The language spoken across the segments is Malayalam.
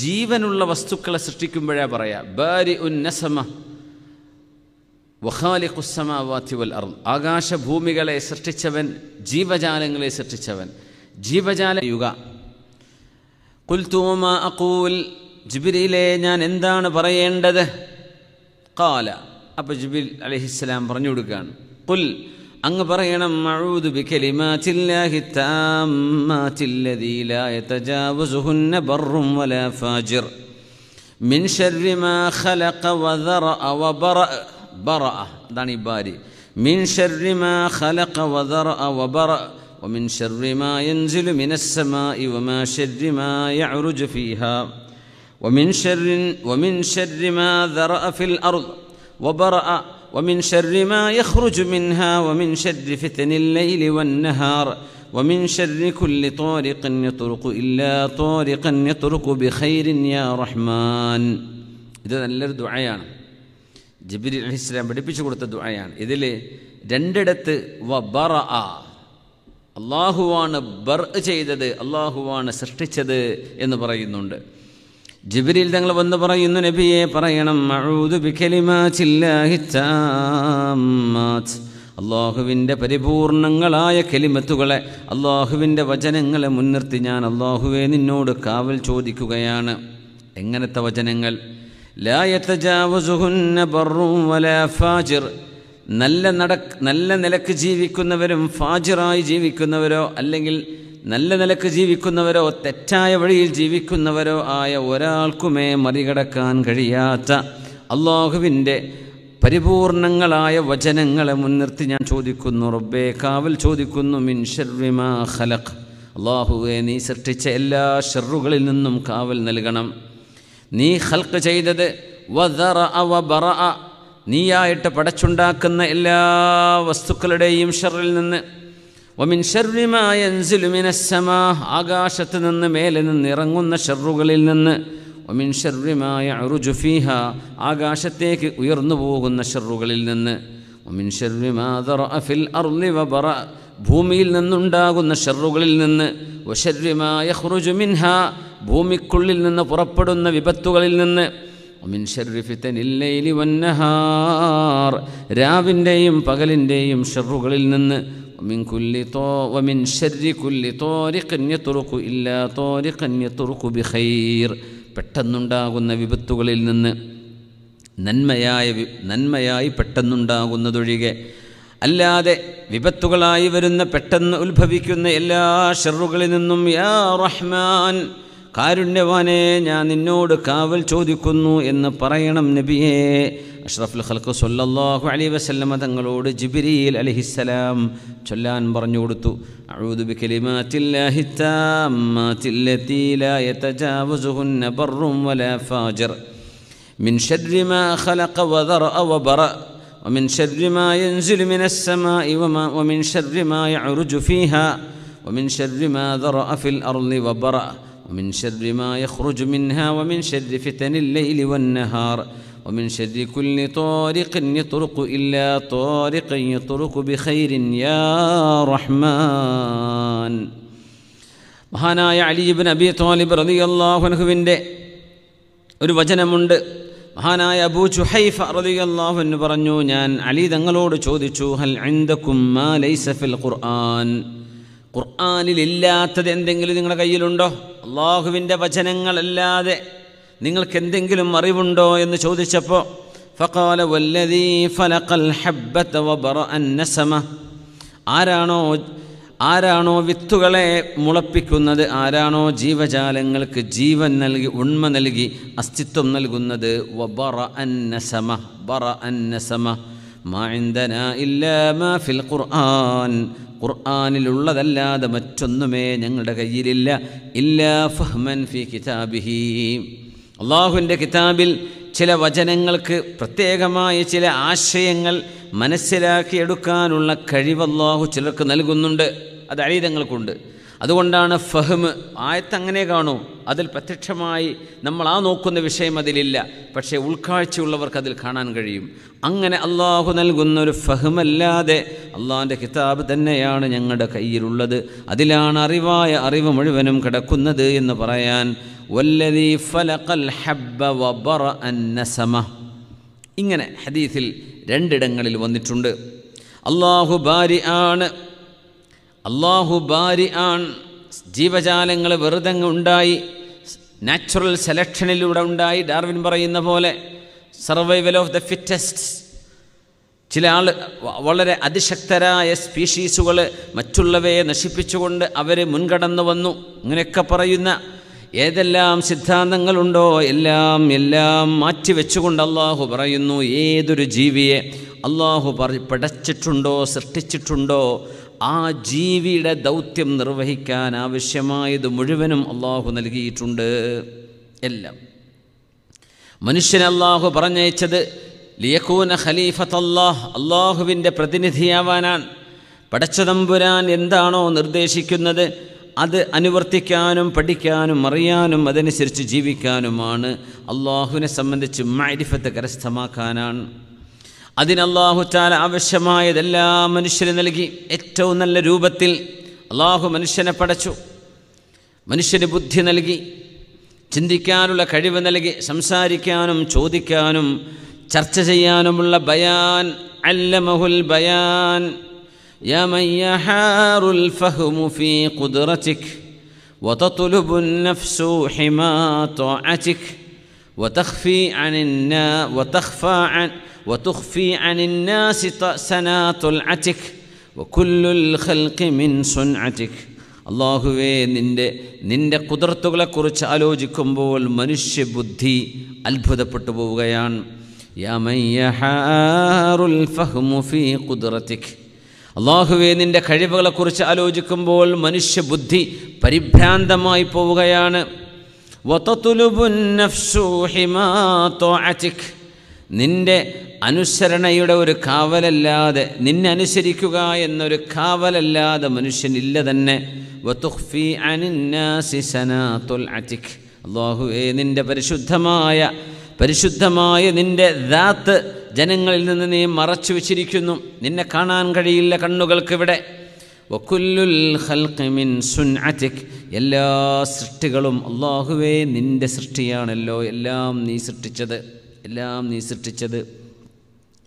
ജീവനുള്ള വസ്തുക്കളെ സൃഷ്ടിക്കുമ്പോഴേ പറയാം ബാരി ഉന്നസമ വഹാലി കുസ്സമാവാത്തി വൽ അർ ആകാശഭൂമികളെ സൃഷ്ടിച്ചവൻ ജീവജാലങ്ങളെ സൃഷ്ടിച്ചവൻ ജീവജാല യുഗ കുൽത്തൂമ അക്കൂൽ ജിബിരിയിലെ ഞാൻ എന്താണ് പറയേണ്ടത് കാല അപ്പോൾ ജിബിൽ അലഹിസ്സലാം പറഞ്ഞു കൊടുക്കുകയാണ് കുൽ أن برينا അങ്ങ് بكلمات الله التامات الذي لا يتجاوزهن بر ولا فاجر من شر ما خلق وذرأ وبرأ برأ داني باري من شر ما خلق وذرأ وبرأ ومن شر ما ينزل من السماء وما شر ما يعرج فيها ومن شر ومن شر ما ذرأ في الأرض وبرأ ومن شر ما يخرج منها ومن شر فتن الليل والنهار ومن شر كل طارق يطرق إلا طارقا يطرق بخير يا رحمن ഇത് നല്ലൊരു ദുആയാണ് ജബിരി അലിസ്ലാം പഠിപ്പിച്ചു കൊടുത്ത ദുആയാണ് ഇതിൽ രണ്ടിടത്ത് വ ബറ അള്ളാഹുവാണ് ബർ ചെയ്തത് അള്ളാഹുവാണ് സൃഷ്ടിച്ചത് എന്ന് പറയുന്നുണ്ട് ജിബിരിൽ തങ്ങൾ വന്ന് പറയുന്നു നബിയെ പറയണം അള്ളാഹുവിൻ്റെ പരിപൂർണങ്ങളായ കെലിമത്തുകളെ അള്ളാഹുവിൻ്റെ വചനങ്ങളെ മുൻനിർത്തി ഞാൻ അള്ളാഹുവെ നിന്നോട് കാവൽ ചോദിക്കുകയാണ് എങ്ങനത്തെ വചനങ്ങൾ നല്ല നട നല്ല നിലക്ക് ജീവിക്കുന്നവരും ഫാജിറായി ജീവിക്കുന്നവരോ അല്ലെങ്കിൽ നല്ല നിലക്ക് ജീവിക്കുന്നവരോ തെറ്റായ വഴിയിൽ ജീവിക്കുന്നവരോ ആയ ഒരാൾക്കുമേ മറികടക്കാൻ കഴിയാത്ത അള്ളാഹുവിൻ്റെ പരിപൂർണങ്ങളായ വചനങ്ങളെ മുൻനിർത്തി ഞാൻ ചോദിക്കുന്നു റബ്ബേ കാവൽ ചോദിക്കുന്നു മിൻ ഷർവിമാ ഖലഖ് അള്ളാഹുവെ നീ സൃഷ്ടിച്ച എല്ലാ ഷെറുകളിൽ നിന്നും കാവൽ നൽകണം നീ ഹൽക്ക് ചെയ്തത് നീയായിട്ട് പടച്ചുണ്ടാക്കുന്ന എല്ലാ വസ്തുക്കളുടെയും ഷെറിൽ നിന്ന് ഒമിൻ ഷർരിമായ എൻസിലുമിനസ്സമാ ആകാശത്ത് നിന്ന് മേലെ നിന്ന് ഇറങ്ങുന്ന ഷെറുകളിൽ നിന്ന് ഒമിൻ ഷർരിമായ അറുജുഫീഹ ആകാശത്തേക്ക് ഉയർന്നു പോകുന്ന ഷെറുകളിൽ നിന്ന് ഒമിൻ ഷർവിമാൽ അർലി വബറ ഭൂമിയിൽ നിന്നുണ്ടാകുന്ന ഷെറുകളിൽ നിന്ന് വഷർവിമായ ഹുറുജുമിൻഹ ഭൂമിക്കുള്ളിൽ നിന്ന് പുറപ്പെടുന്ന വിപത്തുകളിൽ നിന്ന് ഒമിൻ ഷെർഫിത്തനില്ലൈലി വന്നഹാർ രാവിൻ്റെയും പകലിൻ്റെയും ഷെറുകളിൽ നിന്ന് ومن كل طو ومن شر كل طارق يطرق إلا طارقا يطرق بخير പെട്ടെന്നുണ്ടാകുന്ന വിപത്തുകളിൽ നിന്ന് നന്മയായ നന്മയായി പെട്ടെന്നുണ്ടാകുന്നതൊഴികെ അല്ലാതെ വിപത്തുകളായി വരുന്ന പെട്ടെന്ന് ഉത്ഭവിക്കുന്ന എല്ലാ ഷെറുകളിൽ നിന്നും യാ റഹ്മാൻ കാരുണ്യവാനെ ഞാൻ നിന്നോട് കാവൽ ചോദിക്കുന്നു എന്ന് പറയണം നബിയേ أشرف الخلق صلى الله عليه وسلم تنقلود جبريل عليه السلام چلان برنيودتو أعوذ بكلمات الله التامات التي لا يتجاوزهن بر ولا فاجر من شر ما خلق وذرأ وبرأ ومن شر ما ينزل من السماء وما ومن شر ما يعرج فيها ومن شر ما ذرأ في الأرض وبرأ ومن شر ما يخرج منها ومن شر فتن الليل والنهار ومن شر كل طارق يطرق إلا طارق يطرق بخير يا റഹ്മാൻ മഹാനായ അലിജിബിൻ അബി തോലിബ് റതി അള്ളാഹുനഹുവിൻ്റെ ഒരു വചനമുണ്ട് മഹാനായ അബൂ ചുഹൈഫ റതി അൻഹു പറഞ്ഞു ഞാൻ അലി തങ്ങളോട് ചോദിച്ചു ഹൽ ലൈസഫിൽ ഖുർആൻ ഖുർആാനിലില്ലാത്തത് എന്തെങ്കിലും നിങ്ങളുടെ കയ്യിലുണ്ടോ അള്ളാഹുവിൻ്റെ വചനങ്ങളല്ലാതെ നിങ്ങൾക്ക് എന്തെങ്കിലും അറിവുണ്ടോ എന്ന് ചോദിച്ചപ്പോൾ ഫക്കാല വല്ലതീ ഫലക്കൽ ഹബ്ബത്ത വബറ ആരാണോ ആരാണോ വിത്തുകളെ മുളപ്പിക്കുന്നത് ആരാണോ ജീവജാലങ്ങൾക്ക് ജീവൻ നൽകി ഉണ്മ നൽകി അസ്തിത്വം നൽകുന്നത് വബറ അന്നസമ ബറ അന്നസമ മാന്തന ഇല്ല ഫിൽ ഖുർആൻ ഖുർആാനിലുള്ളതല്ലാതെ മറ്റൊന്നുമേ ഞങ്ങളുടെ കയ്യിലില്ല ഇല്ല ഫഹ്മൻ ഫി കിതാബിഹീം അള്ളാഹുവിൻ്റെ കിതാബിൽ ചില വചനങ്ങൾക്ക് പ്രത്യേകമായ ചില ആശയങ്ങൾ മനസ്സിലാക്കിയെടുക്കാനുള്ള കഴിവ് അള്ളാഹു ചിലർക്ക് നൽകുന്നുണ്ട് അത് അഴീതങ്ങൾക്കുണ്ട് അതുകൊണ്ടാണ് ഫഹ്മ് ആയത്ത് അങ്ങനെ കാണൂ അതിൽ പ്രത്യക്ഷമായി നമ്മൾ ആ നോക്കുന്ന വിഷയം അതിലില്ല പക്ഷേ ഉൾക്കാഴ്ചയുള്ളവർക്ക് അതിൽ കാണാൻ കഴിയും അങ്ങനെ അള്ളാഹു നൽകുന്ന ഒരു ഫഹ്മല്ലാതെ അള്ളാഹിൻ്റെ കിതാബ് തന്നെയാണ് ഞങ്ങളുടെ കയ്യിലുള്ളത് അതിലാണ് അറിവായ അറിവ് മുഴുവനും കിടക്കുന്നത് എന്ന് പറയാൻ വല്ലതി ഫലഖൽ ഹബ്ബ വബറ അന്നസമ ഇങ്ങനെ ഹദീസിൽ രണ്ടിടങ്ങളിൽ വന്നിട്ടുണ്ട് അള്ളാഹു ബാരി ആണ് അള്ളാഹു ബാരി ആൺ ജീവജാലങ്ങൾ വെറുതെ ഉണ്ടായി നാച്ചുറൽ സെലക്ഷനിലൂടെ ഉണ്ടായി ഡാർവിൻ പറയുന്ന പോലെ സർവൈവൽ ഓഫ് ദ ഫിറ്റസ്റ്റ് ചില ആൾ വളരെ അതിശക്തരായ സ്പീഷീസുകൾ മറ്റുള്ളവയെ നശിപ്പിച്ചുകൊണ്ട് അവർ മുൻകടന്നു വന്നു ഇങ്ങനെയൊക്കെ പറയുന്ന ഏതെല്ലാം സിദ്ധാന്തങ്ങളുണ്ടോ എല്ലാം എല്ലാം മാറ്റിവെച്ചുകൊണ്ട് അള്ളാഹു പറയുന്നു ഏതൊരു ജീവിയെ അള്ളാഹു പറ പടച്ചിട്ടുണ്ടോ സൃഷ്ടിച്ചിട്ടുണ്ടോ ആ ജീവിയുടെ ദൗത്യം നിർവഹിക്കാൻ ആവശ്യമായത് മുഴുവനും അള്ളാഹു നൽകിയിട്ടുണ്ട് എല്ലാം മനുഷ്യനെ അള്ളാഹു പറഞ്ഞയച്ചത് ലിയക്കൂന ഖലീഫത്ത് അള്ളാഹ് അള്ളാഹുവിൻ്റെ പ്രതിനിധിയാവാനാണ് പടച്ചതമ്പുരാൻ എന്താണോ നിർദ്ദേശിക്കുന്നത് അത് അനുവർത്തിക്കാനും പഠിക്കാനും അറിയാനും അതനുസരിച്ച് ജീവിക്കാനുമാണ് അള്ളാഹുവിനെ സംബന്ധിച്ച് മൈരിഫത്ത് കരസ്ഥമാക്കാനാണ് അതിന് അള്ളാഹുറ്റാല ആവശ്യമായതെല്ലാം മനുഷ്യന് നൽകി ഏറ്റവും നല്ല രൂപത്തിൽ അള്ളാഹു മനുഷ്യനെ പടച്ചു മനുഷ്യന് ബുദ്ധി നൽകി ചിന്തിക്കാനുള്ള കഴിവ് നൽകി സംസാരിക്കാനും ചോദിക്കാനും ചർച്ച ചെയ്യാനുമുള്ള ബയാൻ അല്ലമഹുൽ ബയാൻ يا من يحار الفهم في قدرتك وتطلب النفس حمى طاعتك وتخفي عن النا وتخفى عن وتخفي عن الناس سنا طلعتك وكل الخلق من صنعتك അള്ളാഹുവേ നിൻ്റെ നിൻ്റെ കുതിർത്തുകളെക്കുറിച്ച് ആലോചിക്കുമ്പോൾ മനുഷ്യബുദ്ധി يا من يحار الفهم في قدرتك അള്ളാഹുവെ നിൻ്റെ കഴിവുകളെക്കുറിച്ച് ആലോചിക്കുമ്പോൾ മനുഷ്യബുദ്ധി പരിഭ്രാന്തമായി പോവുകയാണ് നിന്റെ അനുസരണയുടെ ഒരു കാവലല്ലാതെ നിന്നെ അനുസരിക്കുക എന്നൊരു കാവലല്ലാതെ മനുഷ്യനില്ല തന്നെ അള്ളാഹുവേ നിന്റെ പരിശുദ്ധമായ പരിശുദ്ധമായ നിന്റെ ദാത്ത് ജനങ്ങളിൽ നിന്ന് നീ മറച്ചു വച്ചിരിക്കുന്നു നിന്നെ കാണാൻ കഴിയില്ല കണ്ണുകൾക്കിവിടെ എല്ലാ സൃഷ്ടികളും അള്ളാഹുവേ നിന്റെ സൃഷ്ടിയാണല്ലോ എല്ലാം നീ സൃഷ്ടിച്ചത് എല്ലാം നീ സൃഷ്ടിച്ചത്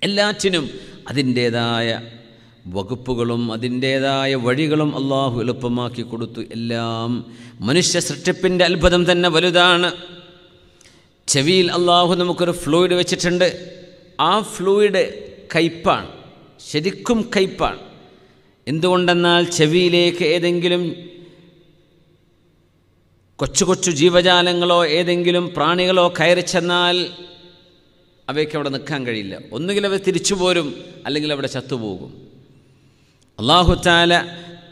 എല്ലാറ്റിനും അതിൻ്റേതായ വകുപ്പുകളും അതിൻ്റേതായ വഴികളും അള്ളാഹു എളുപ്പമാക്കി കൊടുത്തു എല്ലാം മനുഷ്യ സൃഷ്ടിപ്പിൻ്റെ അത്ഭുതം തന്നെ വലുതാണ് ചെവിയിൽ അള്ളാഹു നമുക്കൊരു ഫ്ലൂയിഡ് വെച്ചിട്ടുണ്ട് ആ ഫ്ലൂയിഡ് കയ്പാണ് ശരിക്കും കയ്പാണ് എന്തുകൊണ്ടെന്നാൽ ചെവിയിലേക്ക് ഏതെങ്കിലും കൊച്ചു കൊച്ചു ജീവജാലങ്ങളോ ഏതെങ്കിലും പ്രാണികളോ കയറി ചെന്നാൽ അവയ്ക്ക് അവിടെ നിൽക്കാൻ കഴിയില്ല ഒന്നുകിൽ അവ തിരിച്ചു പോരും അല്ലെങ്കിൽ അവിടെ ചത്തുപോകും അള്ളാഹുത്താല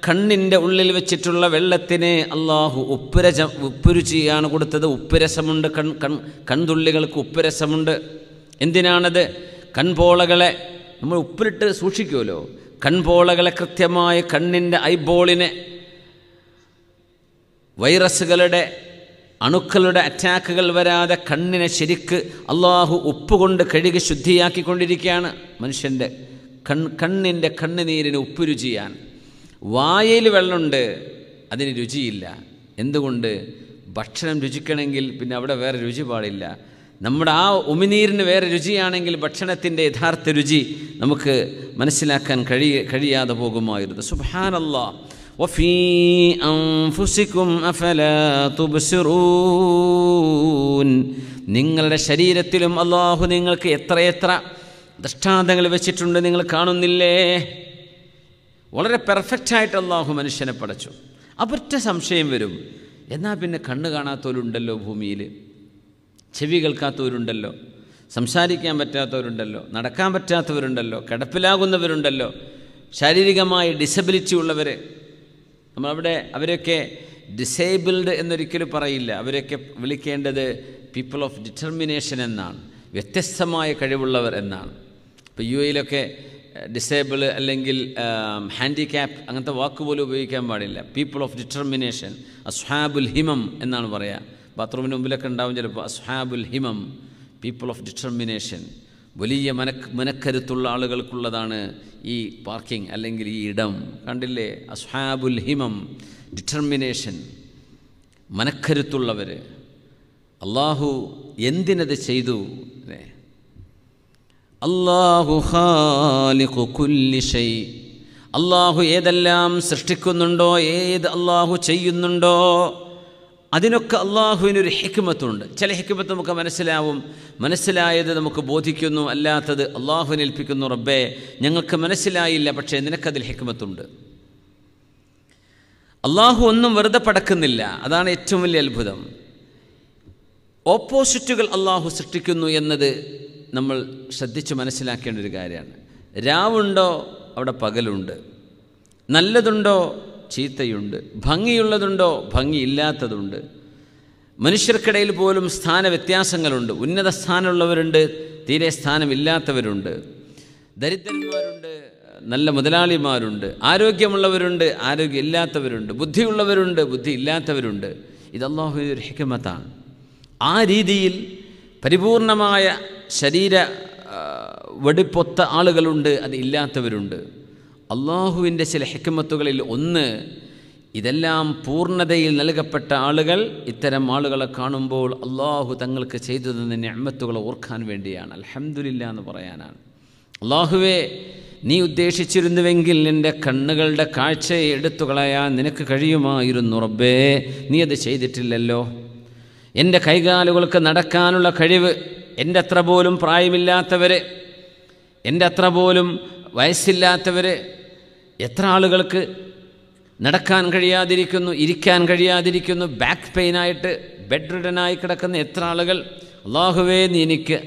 കണ്ണിൻ്റെ ഉള്ളിൽ വെച്ചിട്ടുള്ള വെള്ളത്തിന് അള്ളാഹു ഉപ്പുരജ ഉപ്പുരുചിയാണ് കൊടുത്തത് ഉപ്പുരസമുണ്ട് കൺ കൺ കൺതുള്ളികൾക്ക് ഉപ്പുരസമുണ്ട് എന്തിനാണത് കൺപോളകളെ നമ്മൾ ഉപ്പിലിട്ട് സൂക്ഷിക്കുമല്ലോ കൺപോളകളെ കൃത്യമായ കണ്ണിൻ്റെ ഐബോളിനെ വൈറസുകളുടെ അണുക്കളുടെ അറ്റാക്കുകൾ വരാതെ കണ്ണിനെ ശരിക്ക് അള്ളാഹു ഉപ്പ് കൊണ്ട് കഴുകി ശുദ്ധിയാക്കിക്കൊണ്ടിരിക്കുകയാണ് മനുഷ്യൻ്റെ കൺ കണ്ണിൻ്റെ കണ്ണുനീരിന് ഉപ്പ് രുചിയാൻ വായയിൽ വെള്ളമുണ്ട് അതിന് രുചിയില്ല എന്തുകൊണ്ട് ഭക്ഷണം രുചിക്കണമെങ്കിൽ പിന്നെ അവിടെ വേറെ രുചി പാടില്ല നമ്മുടെ ആ ഉമിനീരിന് വേറെ രുചിയാണെങ്കിൽ ഭക്ഷണത്തിൻ്റെ യഥാർത്ഥ രുചി നമുക്ക് മനസ്സിലാക്കാൻ കഴിയ കഴിയാതെ പോകുമായിരുന്നു സുബാനല്ലാ وفي നിങ്ങളുടെ ശരീരത്തിലും അള്ളാഹു നിങ്ങൾക്ക് എത്രയെത്ര ദൃഷ്ടാന്തങ്ങൾ വെച്ചിട്ടുണ്ട് നിങ്ങൾ കാണുന്നില്ലേ വളരെ പെർഫെക്റ്റായിട്ട് അള്ളാഹു മനുഷ്യനെ പടച്ചു അവറ്റ സംശയം വരും എന്നാൽ പിന്നെ കണ്ണ് കാണാത്തവരുണ്ടല്ലോ ഭൂമിയിൽ ചെവി കേൾക്കാത്തവരുണ്ടല്ലോ സംസാരിക്കാൻ പറ്റാത്തവരുണ്ടല്ലോ നടക്കാൻ പറ്റാത്തവരുണ്ടല്ലോ കിടപ്പിലാകുന്നവരുണ്ടല്ലോ ശാരീരികമായി ഡിസബിലിറ്റി ഉള്ളവർ നമ്മളവിടെ അവരെയൊക്കെ ഡിസേബിൾഡ് എന്നൊരിക്കലും പറയില്ല അവരെയൊക്കെ വിളിക്കേണ്ടത് പീപ്പിൾ ഓഫ് ഡിറ്റർമിനേഷൻ എന്നാണ് വ്യത്യസ്തമായ കഴിവുള്ളവർ എന്നാണ് ഇപ്പോൾ യു എയിലൊക്കെ ഡിസേബിൾ അല്ലെങ്കിൽ ഹാൻഡിക്യാപ്പ് അങ്ങനത്തെ വാക്ക് പോലും ഉപയോഗിക്കാൻ പാടില്ല പീപ്പിൾ ഓഫ് ഡിറ്റർമിനേഷൻ അസ്ഹാബുൽ ഹിമം എന്നാണ് പറയുക ബാത്റൂമിന് മുമ്പിലൊക്കെ ഉണ്ടാവും ചിലപ്പോൾ അസ്ഹാബുൽ ഹിമം പീപ്പിൾ ഓഫ് ഡിറ്റർമിനേഷൻ വലിയ മനക്ക് മനക്കരുത്തുള്ള ആളുകൾക്കുള്ളതാണ് ഈ പാർക്കിംഗ് അല്ലെങ്കിൽ ഈ ഇടം കണ്ടില്ലേ അസ്ഹാബുൽ ഹിമം ഡിറ്റർമിനേഷൻ മനക്കരുത്തുള്ളവർ അള്ളാഹു എന്തിനത് ചെയ്തു അള്ളാഹു ഖാലിഖു കുല്ലി ഷൈ അള്ളാഹു ഏതെല്ലാം സൃഷ്ടിക്കുന്നുണ്ടോ ഏത് അള്ളാഹു ചെയ്യുന്നുണ്ടോ അതിനൊക്കെ അള്ളാഹുവിനൊരു ഹിക്മത്തുണ്ട് ചില ഹിക്മത്ത് നമുക്ക് മനസ്സിലാവും മനസ്സിലായത് നമുക്ക് ബോധിക്കുന്നു അല്ലാത്തത് അള്ളാഹുവിന് ഏൽപ്പിക്കുന്നു റബ്ബേ ഞങ്ങൾക്ക് മനസ്സിലായില്ല പക്ഷേ നിനക്കതിൽ ഹിക്മത്തുണ്ട് അള്ളാഹു ഒന്നും വെറുതെ പടക്കുന്നില്ല അതാണ് ഏറ്റവും വലിയ അത്ഭുതം ഓപ്പോസിറ്റുകൾ അള്ളാഹു സൃഷ്ടിക്കുന്നു എന്നത് നമ്മൾ ശ്രദ്ധിച്ച് മനസ്സിലാക്കേണ്ട ഒരു കാര്യമാണ് രാവുണ്ടോ അവിടെ പകലുണ്ട് നല്ലതുണ്ടോ ചീത്തയുണ്ട് ഭംഗിയുള്ളതുണ്ടോ ഭംഗിയില്ലാത്തതുണ്ട് മനുഷ്യർക്കിടയിൽ പോലും സ്ഥാന വ്യത്യാസങ്ങളുണ്ട് ഉന്നത സ്ഥാനമുള്ളവരുണ്ട് തീരെ സ്ഥാനമില്ലാത്തവരുണ്ട് ദരിദ്രന്മാരുണ്ട് നല്ല മുതലാളിമാരുണ്ട് ആരോഗ്യമുള്ളവരുണ്ട് ആരോഗ്യമില്ലാത്തവരുണ്ട് ബുദ്ധിയുള്ളവരുണ്ട് ബുദ്ധി ഇത് അള്ളാഹുവിൻ്റെ ഒരു ഹിക്കമത്താണ് ആ രീതിയിൽ പരിപൂർണമായ ശരീര വെടിപ്പൊത്ത ആളുകളുണ്ട് അത് ഇല്ലാത്തവരുണ്ട് അള്ളാഹുവിൻ്റെ ചില ഹിക്കുമത്തുകളിൽ ഒന്ന് ഇതെല്ലാം പൂർണ്ണതയിൽ നൽകപ്പെട്ട ആളുകൾ ഇത്തരം ആളുകളെ കാണുമ്പോൾ അള്ളാഹു തങ്ങൾക്ക് ചെയ്തു തന്നെ ഞമ്മത്തുകളെ ഓർക്കാൻ വേണ്ടിയാണ് അലഹമില്ല എന്ന് പറയാനാണ് അള്ളാഹുവേ നീ ഉദ്ദേശിച്ചിരുന്നുവെങ്കിൽ എൻ്റെ കണ്ണുകളുടെ കാഴ്ചയെ എടുത്തു കളയാൻ നിനക്ക് കഴിയുമായിരുന്നു റബ്ബേ നീ അത് ചെയ്തിട്ടില്ലല്ലോ എൻ്റെ കൈകാലുകൾക്ക് നടക്കാനുള്ള കഴിവ് എൻ്റെ അത്ര പോലും പ്രായമില്ലാത്തവർ എൻ്റെ അത്ര പോലും വയസ്സില്ലാത്തവർ എത്ര ആളുകൾക്ക് നടക്കാൻ കഴിയാതിരിക്കുന്നു ഇരിക്കാൻ കഴിയാതിരിക്കുന്നു ബാക്ക് പെയിനായിട്ട് ബെഡ് റിഡനായി കിടക്കുന്ന എത്ര ആളുകൾ അള്ളാഹുവേ നീ എനിക്ക്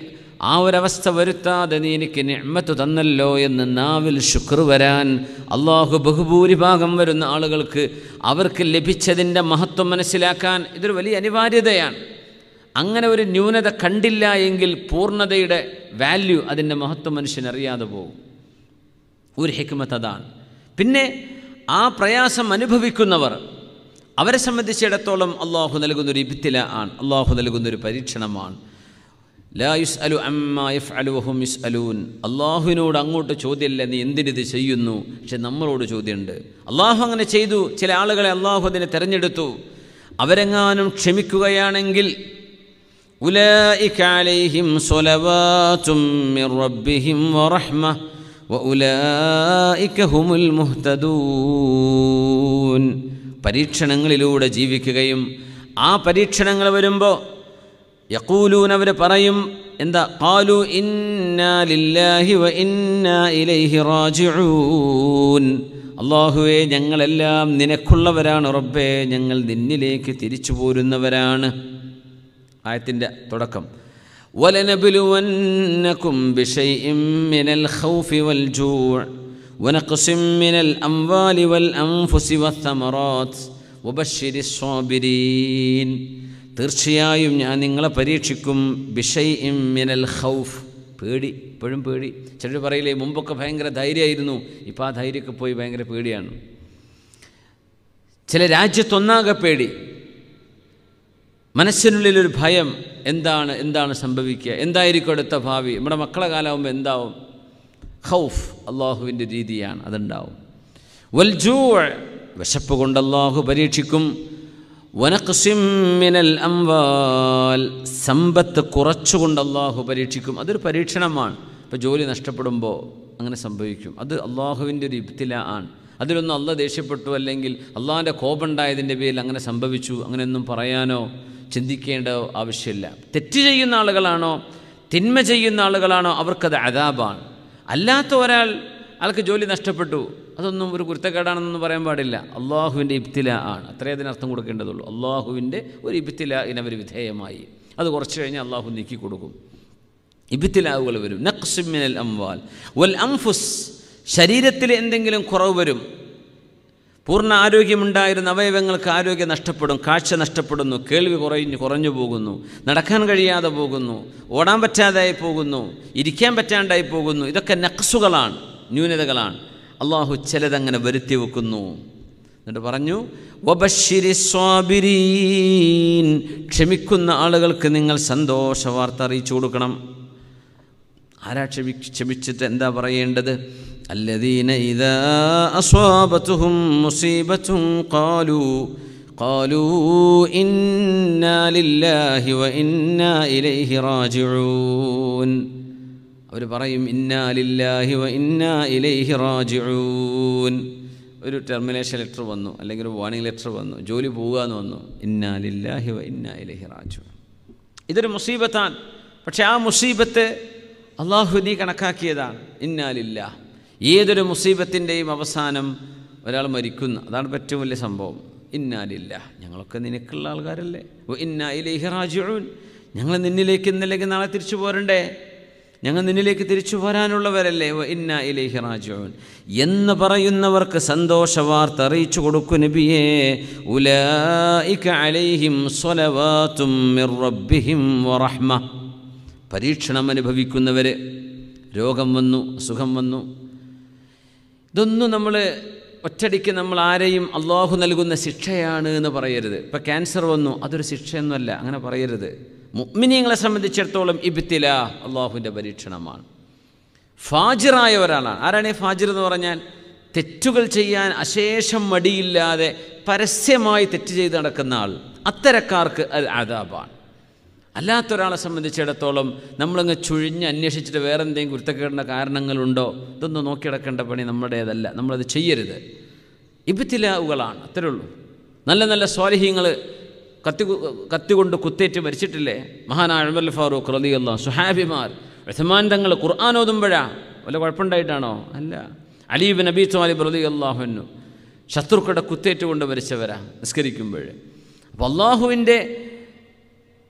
ആ ഒരവസ്ഥ വരുത്താതെ നീ എനിക്ക് ഞമ്മത്ത് തന്നല്ലോ എന്ന് നാവിൽ ശുക്ർ വരാൻ അള്ളാഹു ബഹുഭൂരിഭാഗം വരുന്ന ആളുകൾക്ക് അവർക്ക് ലഭിച്ചതിൻ്റെ മഹത്വം മനസ്സിലാക്കാൻ ഇതൊരു വലിയ അനിവാര്യതയാണ് അങ്ങനെ ഒരു ന്യൂനത കണ്ടില്ല എങ്കിൽ പൂർണ്ണതയുടെ വാല്യൂ അതിൻ്റെ മഹത്വം മനുഷ്യനറിയാതെ പോകും ഒരു ഹെക്മത്ത് അതാണ് പിന്നെ ആ പ്രയാസം അനുഭവിക്കുന്നവർ അവരെ സംബന്ധിച്ചിടത്തോളം അള്ളാഹു നൽകുന്നൊരു ഇബിത്തില ആണ് അള്ളാഹു നൽകുന്നൊരു പരീക്ഷണമാണ് ലാ അലു അമ്മ യഫ് അലുഹും യുസ് അലൂൻ അള്ളാഹുവിനോട് അങ്ങോട്ട് ചോദ്യമില്ല നീ എന്തിനിത് ചെയ്യുന്നു പക്ഷെ നമ്മളോട് ചോദ്യമുണ്ട് അള്ളാഹു അങ്ങനെ ചെയ്തു ചില ആളുകളെ അള്ളാഹു അതിനെ തിരഞ്ഞെടുത്തു അവരെങ്ങാനും ക്ഷമിക്കുകയാണെങ്കിൽ വറഹ്മ ഹുമുൽ മുഹ്തദൂൻ പരീക്ഷണങ്ങളിലൂടെ ജീവിക്കുകയും ആ പരീക്ഷണങ്ങൾ വരുമ്പോൾ യക്കൂലൂൻ അവർ പറയും എന്താ കാലു ഇന്നാലില്ലാഹി വ ഇന്നാ ഇലൈഹി റാജിഊൻ അള്ളാഹുവെ ഞങ്ങളെല്ലാം നിനക്കുള്ളവരാണ് റബ്ബേ ഞങ്ങൾ നിന്നിലേക്ക് തിരിച്ചു പോരുന്നവരാണ് ആയത്തിൻ്റെ തുടക്കം ولنبلونكم بشيء من الخوف والجوع ونقص من الأموال والأنفس والثمرات وبشر الصابرين തീർച്ചയായും ഞാൻ നിങ്ങളെ പരീക്ഷിക്കും ബിഷൈ ഇം മിനൽ ഖൗഫ് പേടി ഇപ്പോഴും പേടി ചിലർ പറയില്ലേ മുമ്പൊക്കെ ഭയങ്കര ധൈര്യമായിരുന്നു ഇപ്പോൾ ആ ധൈര്യമൊക്കെ പോയി ഭയങ്കര പേടിയാണ് ചില രാജ്യത്തൊന്നാകെ പേടി മനസ്സിനുള്ളിൽ ഒരു ഭയം എന്താണ് എന്താണ് സംഭവിക്കുക എന്തായിരിക്കും അടുത്ത ഭാവി നമ്മുടെ മക്കളെ കാലാവുമ്പോൾ എന്താവും ഹൗഫ് അള്ളാഹുവിൻ്റെ രീതിയാണ് അതുണ്ടാവും വൽജൂ വിശപ്പ് കൊണ്ട് അള്ളാഹു പരീക്ഷിക്കും വനക്സിമിനൽ അംവാൽ സമ്പത്ത് കുറച്ചുകൊണ്ട് അള്ളാഹു പരീക്ഷിക്കും അതൊരു പരീക്ഷണമാണ് ഇപ്പോൾ ജോലി നഷ്ടപ്പെടുമ്പോൾ അങ്ങനെ സംഭവിക്കും അത് അള്ളാഹുവിൻ്റെ ഒരു ഇബ്തില ആണ് അതിലൊന്നും അല്ല ദേഷ്യപ്പെട്ടു അല്ലെങ്കിൽ അള്ളാഹിൻ്റെ കോപുണ്ടായതിൻ്റെ പേരിൽ അങ്ങനെ സംഭവിച്ചു അങ്ങനെയൊന്നും പറയാനോ ചിന്തിക്കേണ്ട ആവശ്യമില്ല തെറ്റ് ചെയ്യുന്ന ആളുകളാണോ തിന്മ ചെയ്യുന്ന ആളുകളാണോ അവർക്കത് അതാപാണ് അല്ലാത്ത ഒരാൾ ആൾക്ക് ജോലി നഷ്ടപ്പെട്ടു അതൊന്നും ഒരു കുരുത്തക്കേടാണെന്നൊന്നും പറയാൻ പാടില്ല അള്ളാഹുവിൻ്റെ ഇബ്തില ആണ് അത്രേ അതിനർത്ഥം കൊടുക്കേണ്ടതുള്ളൂ അള്ളാഹുവിൻ്റെ ഒരു ഇബ്തില ഇനവർ വിധേയമായി അത് കുറച്ച് കഴിഞ്ഞാൽ അള്ളാഹു നീക്കി കൊടുക്കും ഇബ്തിലാവുകൾ വരും നഖ്സുമിനൽ അംവാൽ വൽ അംഫുസ് ശരീരത്തിൽ എന്തെങ്കിലും കുറവ് വരും പൂർണ്ണ ആരോഗ്യമുണ്ടായിരുന്ന അവയവങ്ങൾക്ക് ആരോഗ്യം നഷ്ടപ്പെടും കാഴ്ച നഷ്ടപ്പെടുന്നു കേൾവി കുറഞ്ഞു കുറഞ്ഞു പോകുന്നു നടക്കാൻ കഴിയാതെ പോകുന്നു ഓടാൻ പറ്റാതായി പോകുന്നു ഇരിക്കാൻ പറ്റാണ്ടായി പോകുന്നു ഇതൊക്കെ നക്സുകളാണ് ന്യൂനതകളാണ് അള്ളാഹു ചിലതങ്ങനെ വരുത്തി വെക്കുന്നു എന്നിട്ട് പറഞ്ഞു വബഷിരി സ്വാബിരീൻ ക്ഷമിക്കുന്ന ആളുകൾക്ക് നിങ്ങൾ സന്തോഷ വാർത്ത അറിയിച്ചു കൊടുക്കണം ആരാ ക്ഷമി ക്ഷമിച്ചിട്ട് എന്താ പറയേണ്ടത് الذين إذا أصابتهم مصيبة قالوا قالوا إنا لله وإنا إليه راجعون അവർ പറയും ഇന്നാ ലില്ലാഹി വ ഇന്നാ ഇലൈഹി റാജിഊൻ ഒരു ടെർമിനേഷൻ ലെറ്റർ വന്നു അല്ലെങ്കിൽ ഒരു വാർണിംഗ് ലെറ്റർ വന്നു ജോലി പോവുക വന്നു ഇന്നാ ലില്ലാഹി വ ഇന്നാ ഇലൈഹി റാജിഊൻ ഇതൊരു മുസീബത്താണ് പക്ഷേ ആ മുസീബത്ത് അള്ളാഹു നീ കണക്കാക്കിയതാണ് ഇന്നാലില്ലാഹ് ഏതൊരു മുസീബത്തിൻ്റെയും അവസാനം ഒരാൾ മരിക്കുന്നു അതാണ് ഏറ്റവും വലിയ സംഭവം ഇന്നാലില്ല ഞങ്ങളൊക്കെ നിനക്കുള്ള ആൾക്കാരല്ലേ ഇന്ന ഇലേഹറാജുൻ ഞങ്ങൾ നിന്നിലേക്ക് ഇന്നലേക്ക് നാളെ തിരിച്ചു പോരണ്ടേ ഞങ്ങൾ നിന്നിലേക്ക് തിരിച്ചു പോരാനുള്ളവരല്ലേ ഇന്ന ഇലേഹി റാജുൻ എന്ന് പറയുന്നവർക്ക് സന്തോഷ വാർത്ത അറിയിച്ചു കൊടുക്കു നബിയേ ഉലൈക അലൈഹിം സ്വലവാത്തും റബ്ബിഹിം വറഹ്മ പരീക്ഷണം അനുഭവിക്കുന്നവർ രോഗം വന്നു സുഖം വന്നു ഇതൊന്നും നമ്മൾ ഒറ്റടിക്ക് നമ്മൾ ആരെയും അള്ളാഹു നൽകുന്ന ശിക്ഷയാണ് എന്ന് പറയരുത് ഇപ്പം ക്യാൻസർ വന്നു അതൊരു ശിക്ഷയൊന്നുമല്ല അങ്ങനെ പറയരുത് മുഗ്മിനിയങ്ങളെ സംബന്ധിച്ചിടത്തോളം ഇബിത്തില അള്ളാഹുവിൻ്റെ പരീക്ഷണമാണ് ഫാജിറായ ഒരാളാണ് ആരാണ് ഈ ഫാജിർ എന്ന് പറഞ്ഞാൽ തെറ്റുകൾ ചെയ്യാൻ അശേഷം മടിയില്ലാതെ പരസ്യമായി തെറ്റ് ചെയ്ത് നടക്കുന്ന ആൾ അത്തരക്കാർക്ക് അത് ആദാബാണ് അല്ലാത്തൊരാളെ സംബന്ധിച്ചിടത്തോളം നമ്മളങ്ങ് ചുഴിഞ്ഞ് അന്വേഷിച്ചിട്ട് വേറെ എന്തെങ്കിലും കുരുത്തക്കേടിൻ്റെ കാരണങ്ങളുണ്ടോ ഇതൊന്നും നോക്കിയെടുക്കേണ്ട പണി നമ്മുടേതല്ല നമ്മളത് ചെയ്യരുത് ഇബിത്തിലാവുകളാണ് അത്രേ ഉള്ളൂ നല്ല നല്ല സ്വാലിഹ്യങ്ങൾ കത്തി കത്തികൊണ്ട് കുത്തേറ്റ് മരിച്ചിട്ടില്ലേ മഹാനായ അഴമൽ ഫാറൂഖ് റലിയുള്ള സുഹാബിമാർ റഹ്മാൻ തങ്ങൾ ഖുർആൻ ഓതുമ്പോഴാ വല്ല കുഴപ്പമുണ്ടായിട്ടാണോ അല്ല അലീബ് നബി സ്വാലിബ് റലി അള്ളാഹുനു ശത്രുക്കളുടെ കുത്തേറ്റ് കൊണ്ട് മരിച്ചവരാ നിസ്കരിക്കുമ്പോൾ അപ്പോൾ അള്ളാഹുവിൻ്റെ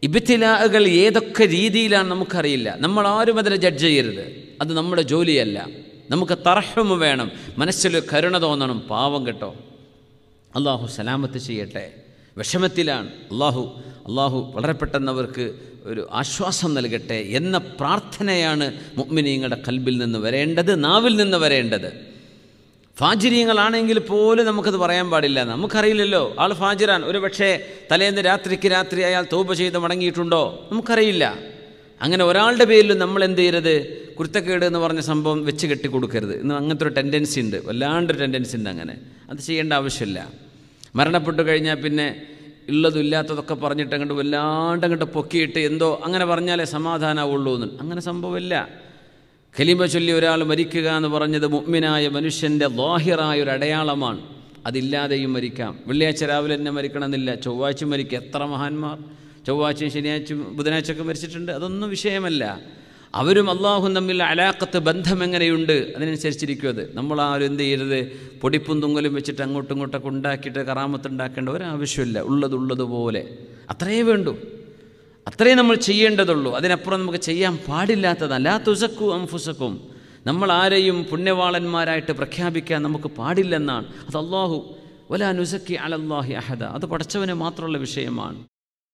ഇബിത്തിലാകൾ ഏതൊക്കെ രീതിയിലാണ് നമുക്കറിയില്ല നമ്മൾ ആരും അതിനെ ജഡ്ജ് ചെയ്യരുത് അത് നമ്മുടെ ജോലിയല്ല നമുക്ക് തർഹമ് വേണം മനസ്സിൽ കരുണ തോന്നണം പാവം കേട്ടോ അള്ളാഹു സലാമത്ത് ചെയ്യട്ടെ വിഷമത്തിലാണ് അള്ളാഹു അള്ളാഹു വളരെ പെട്ടെന്നവർക്ക് ഒരു ആശ്വാസം നൽകട്ടെ എന്ന പ്രാർത്ഥനയാണ് മുഗ്മിനീങ്ങളുടെ കൽബിൽ നിന്ന് വരേണ്ടത് നാവിൽ നിന്ന് വരേണ്ടത് ഫാജിരിയങ്ങളാണെങ്കിൽ പോലും നമുക്കത് പറയാൻ പാടില്ല നമുക്കറിയില്ലല്ലോ ആൾ ഫാജിറാൻ ഒരു പക്ഷേ തലേന്ന് രാത്രിക്ക് രാത്രി അയാൾ തോപ ചെയ്ത് മടങ്ങിയിട്ടുണ്ടോ നമുക്കറിയില്ല അങ്ങനെ ഒരാളുടെ പേരിലും നമ്മൾ എന്ത് ചെയ്യരുത് കുരുത്തക്കേട് എന്ന് പറഞ്ഞ സംഭവം വെച്ച് കെട്ടി കൊടുക്കരുത് ഇന്ന് അങ്ങനത്തെ ഒരു ടെൻഡൻസി ഉണ്ട് വല്ലാണ്ടൊരു ടെൻഡൻസി ഉണ്ട് അങ്ങനെ അത് ചെയ്യേണ്ട ആവശ്യമില്ല മരണപ്പെട്ടു കഴിഞ്ഞാൽ പിന്നെ ഉള്ളതും ഇല്ലാത്തതൊക്കെ പറഞ്ഞിട്ട് അങ്ങോട്ട് വല്ലാണ്ട് അങ്ങോട്ട് പൊക്കിയിട്ട് എന്തോ അങ്ങനെ പറഞ്ഞാലേ സമാധാനമാവുള്ളൂ എന്ന് അങ്ങനെ സംഭവമില്ല ഖലീമ ചൊല്ലി ഒരാൾ മരിക്കുക എന്ന് പറഞ്ഞത് മുഗ്മിനായ മനുഷ്യൻ്റെ ലോഹിറായ ഒരു അടയാളമാണ് അതില്ലാതെയും മരിക്കാം വെള്ളിയാഴ്ച രാവിലെ തന്നെ മരിക്കണമെന്നില്ല ചൊവ്വാഴ്ച മരിക്കുക എത്ര മഹാന്മാർ ചൊവ്വാഴ്ചയും ശനിയാഴ്ചയും ബുധനാഴ്ചയൊക്കെ മരിച്ചിട്ടുണ്ട് അതൊന്നും വിഷയമല്ല അവരും അള്ളാഹും തമ്മിൽ അലാക്കത്ത് ബന്ധം എങ്ങനെയുണ്ട് അതിനനുസരിച്ചിരിക്കും അത് നമ്മൾ ആരും എന്ത് ചെയ്യരുത് പൊടിപ്പും തുങ്ങലും വെച്ചിട്ട് അങ്ങോട്ടും ഇങ്ങോട്ടൊക്കെ ഉണ്ടാക്കിയിട്ട് കറാമത്ത് ഉണ്ടാക്കേണ്ട ഒരാവശ്യമില്ല ഉള്ളതുള്ളതുപോലെ അത്രയേ വേണ്ടൂ അത്രേ നമ്മൾ ചെയ്യേണ്ടതുള്ളൂ അതിനപ്പുറം നമുക്ക് ചെയ്യാൻ പാടില്ലാത്തതല്ല തുസക്കു അംഫുസക്കും നമ്മൾ ആരെയും പുണ്യവാളന്മാരായിട്ട് പ്രഖ്യാപിക്കാൻ നമുക്ക് പാടില്ലെന്നാണ് അത് അള്ളാഹു വല നുസക്കി അലല്ലാഹി അഹദ അത് പഠിച്ചവന് മാത്രമുള്ള വിഷയമാണ്